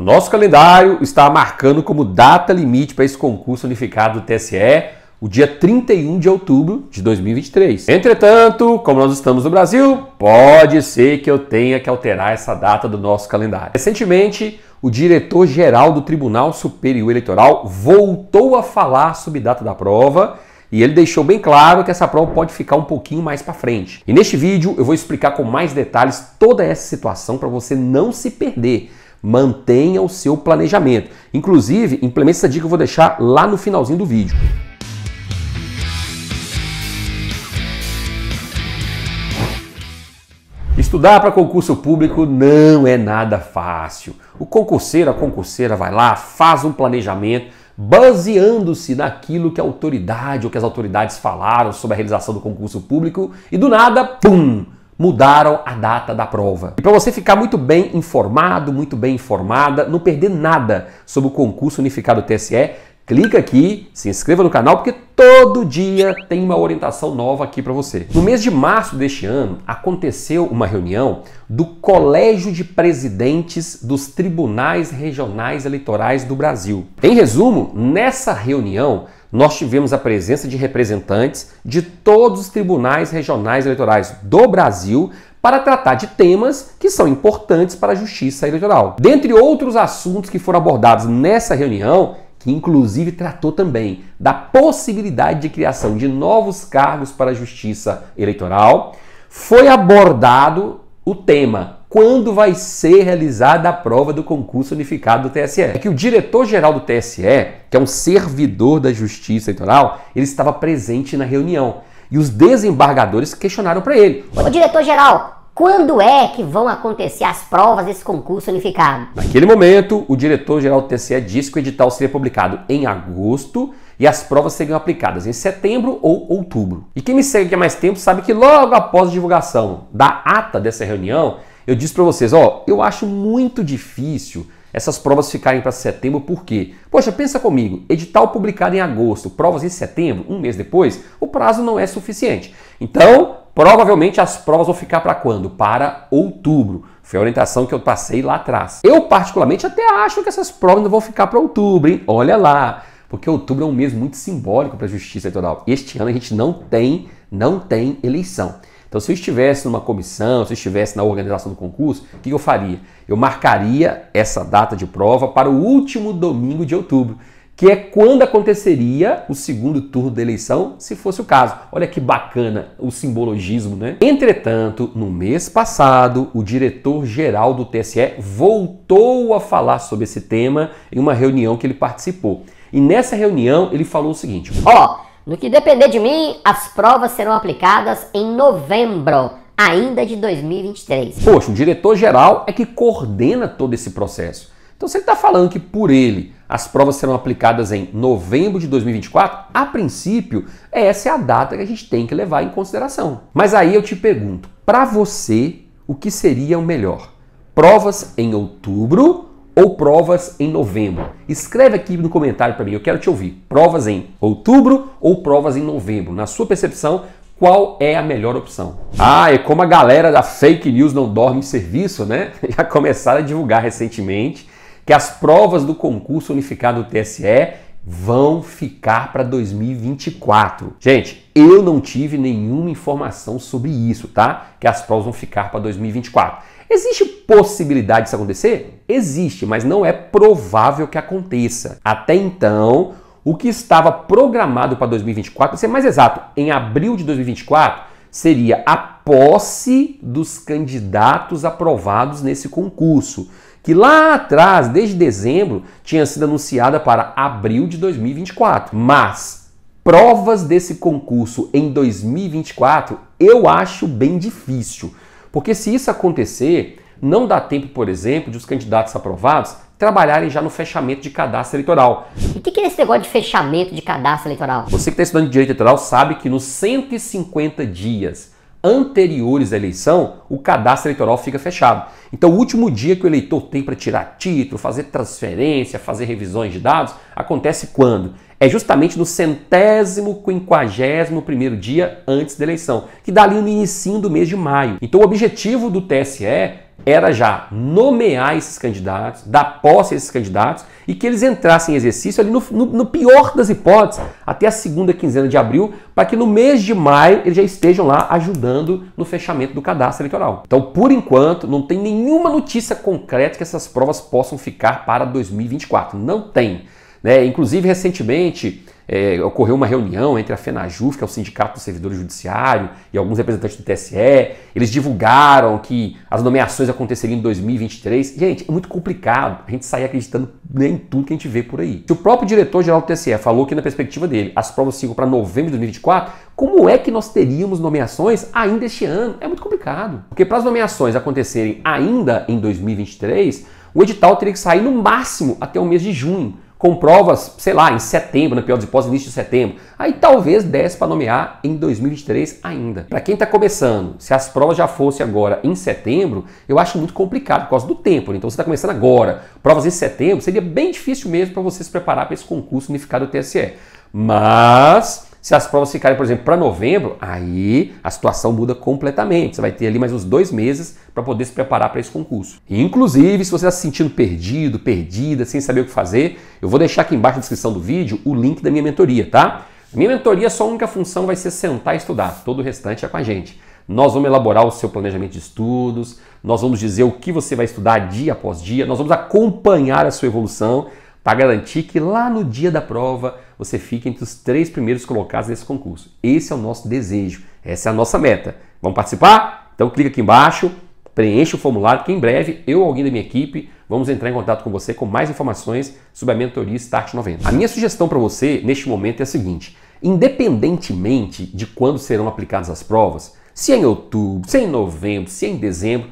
O nosso calendário está marcando como data limite para esse concurso unificado do TSE o dia 31 de outubro de 2023. Entretanto, como nós estamos no Brasil, pode ser que eu tenha que alterar essa data do nosso calendário. Recentemente, o diretor-geral do Tribunal Superior Eleitoral voltou a falar sobre data da prova e ele deixou bem claro que essa prova pode ficar um pouquinho mais para frente. E neste vídeo eu vou explicar com mais detalhes toda essa situação para você não se perder Mantenha o seu planejamento. Inclusive, implemente essa dica que eu vou deixar lá no finalzinho do vídeo. Estudar para concurso público não é nada fácil. O concurseiro, a concurseira vai lá, faz um planejamento, baseando-se naquilo que a autoridade ou que as autoridades falaram sobre a realização do concurso público e do nada, pum! mudaram a data da prova. E para você ficar muito bem informado, muito bem informada, não perder nada sobre o concurso unificado TSE, Clica aqui, se inscreva no canal porque todo dia tem uma orientação nova aqui para você. No mês de março deste ano, aconteceu uma reunião do Colégio de Presidentes dos Tribunais Regionais Eleitorais do Brasil. Em resumo, nessa reunião, nós tivemos a presença de representantes de todos os tribunais regionais eleitorais do Brasil para tratar de temas que são importantes para a justiça eleitoral. Dentre outros assuntos que foram abordados nessa reunião, que inclusive tratou também da possibilidade de criação de novos cargos para a Justiça Eleitoral, foi abordado o tema quando vai ser realizada a prova do concurso unificado do TSE. É que o diretor-geral do TSE, que é um servidor da Justiça Eleitoral, ele estava presente na reunião. E os desembargadores questionaram para ele: Ô diretor-geral, quando é que vão acontecer as provas desse concurso unificado? Naquele momento, o diretor-geral do TCE disse que o edital seria publicado em agosto e as provas seriam aplicadas em setembro ou outubro. E quem me segue aqui há mais tempo sabe que logo após a divulgação da ata dessa reunião, eu disse para vocês, ó, eu acho muito difícil essas provas ficarem para setembro, por quê? Poxa, pensa comigo, edital publicado em agosto, provas em setembro, um mês depois, o prazo não é suficiente. Então, provavelmente as provas vão ficar para quando? Para outubro. Foi a orientação que eu passei lá atrás. Eu, particularmente, até acho que essas provas não vão ficar para outubro, hein? Olha lá, porque outubro é um mês muito simbólico para a justiça eleitoral. Este ano a gente não tem, não tem eleição. Então, se eu estivesse numa comissão, se eu estivesse na organização do concurso, o que eu faria? Eu marcaria essa data de prova para o último domingo de outubro, que é quando aconteceria o segundo turno da eleição, se fosse o caso. Olha que bacana o simbologismo, né? Entretanto, no mês passado, o diretor-geral do TSE voltou a falar sobre esse tema em uma reunião que ele participou. E nessa reunião ele falou o seguinte: ó, no que depender de mim, as provas serão aplicadas em novembro ainda de 2023. Poxa, o diretor-geral é que coordena todo esse processo. Então, se ele está falando que por ele as provas serão aplicadas em novembro de 2024, a princípio, essa é a data que a gente tem que levar em consideração. Mas aí eu te pergunto, para você, o que seria o melhor? Provas em outubro ou provas em novembro? Escreve aqui no comentário para mim, eu quero te ouvir. Provas em outubro ou provas em novembro? Na sua percepção, qual é a melhor opção? Ah, e é como a galera da fake news não dorme em serviço, né? Já começaram a divulgar recentemente que as provas do concurso unificado do TSE vão ficar para 2024. Gente, eu não tive nenhuma informação sobre isso, tá? Que as provas vão ficar para 2024. Existe possibilidade disso acontecer? Existe, mas não é provável que aconteça. Até então, o que estava programado para 2024, para ser mais exato, em abril de 2024, seria a posse dos candidatos aprovados nesse concurso, que lá atrás, desde dezembro, tinha sido anunciada para abril de 2024. Mas provas desse concurso em 2024 eu acho bem difícil. Porque se isso acontecer, não dá tempo, por exemplo, de os candidatos aprovados trabalharem já no fechamento de cadastro eleitoral. E o que, que, é esse negócio de fechamento de cadastro eleitoral? Você que está estudando direito eleitoral sabe que nos 150 dias anteriores à eleição, o cadastro eleitoral fica fechado. Então, o último dia que o eleitor tem para tirar título, fazer transferência, fazer revisões de dados, acontece quando? É justamente no centésimo quinquagésimo primeiro dia antes da eleição, que dá ali no início do mês de maio. Então, o objetivo do TSE era já nomear esses candidatos, dar posse a esses candidatos e que eles entrassem em exercício ali no, no, no pior das hipóteses, até a segunda quinzena de abril, para que no mês de maio eles já estejam lá ajudando no fechamento do cadastro eleitoral. Então, por enquanto, não tem nenhuma notícia concreta que essas provas possam ficar para 2024. Não tem. Né? Inclusive, recentemente, é, ocorreu uma reunião entre a FENAJUF, que é o Sindicato dos Servidores Judiciário, e alguns representantes do TSE. Eles divulgaram que as nomeações aconteceriam em 2023. Gente, é muito complicado a gente sair acreditando em tudo que a gente vê por aí. Se o próprio diretor-geral do TSE falou que, na perspectiva dele, as provas ficam para novembro de 2024, como é que nós teríamos nomeações ainda este ano? É muito complicado. Porque para as nomeações acontecerem ainda em 2023, o edital teria que sair no máximo até o mês de junho com provas, sei lá, em setembro, na né, pior das hipóteses, início de setembro. Aí talvez desse para nomear em 2023 ainda. Para quem está começando, se as provas já fossem agora em setembro, eu acho muito complicado por causa do tempo. Né? Então você está começando agora, provas em setembro, seria bem difícil mesmo para você se preparar para esse concurso unificado do TSE. Mas se as provas ficarem, por exemplo, para novembro, aí a situação muda completamente. Você vai ter ali mais uns dois meses para poder se preparar para esse concurso. inclusive, se você está se sentindo perdido, perdida, sem saber o que fazer, eu vou deixar aqui embaixo na descrição do vídeo o link da minha mentoria, tá? Minha mentoria, só a única função vai ser sentar e estudar. Todo o restante é com a gente. Nós vamos elaborar o seu planejamento de estudos, nós vamos dizer o que você vai estudar dia após dia, nós vamos acompanhar a sua evolução para garantir que lá no dia da prova você fique entre os três primeiros colocados nesse concurso. Esse é o nosso desejo, essa é a nossa meta. Vamos participar? Então clica aqui embaixo, preencha o formulário que em breve eu ou alguém da minha equipe vamos entrar em contato com você com mais informações sobre a mentoria Start 90. A minha sugestão para você neste momento é a seguinte: independentemente de quando serão aplicadas as provas, se é em outubro, se é em novembro, se é em dezembro,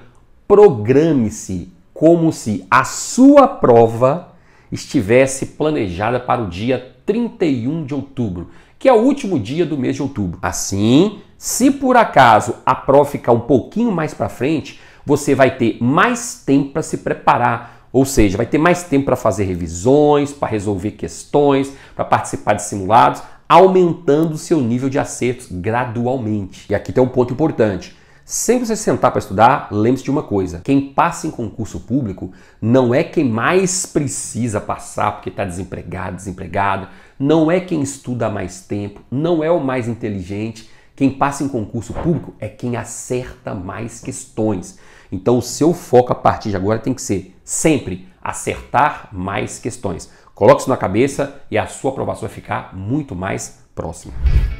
programe-se como se a sua prova estivesse planejada para o dia 31 de outubro, que é o último dia do mês de outubro. Assim, se por acaso a prova ficar um pouquinho mais para frente, você vai ter mais tempo para se preparar, ou seja, vai ter mais tempo para fazer revisões, para resolver questões, para participar de simulados, aumentando o seu nível de acertos gradualmente. E aqui tem um ponto importante. Sempre você sentar para estudar, lembre-se de uma coisa: quem passa em concurso público não é quem mais precisa passar porque está desempregado, desempregado, não é quem estuda há mais tempo, não é o mais inteligente. Quem passa em concurso público é quem acerta mais questões. Então, o seu foco a partir de agora tem que ser sempre acertar mais questões. Coloque isso na cabeça e a sua aprovação vai ficar muito mais próxima.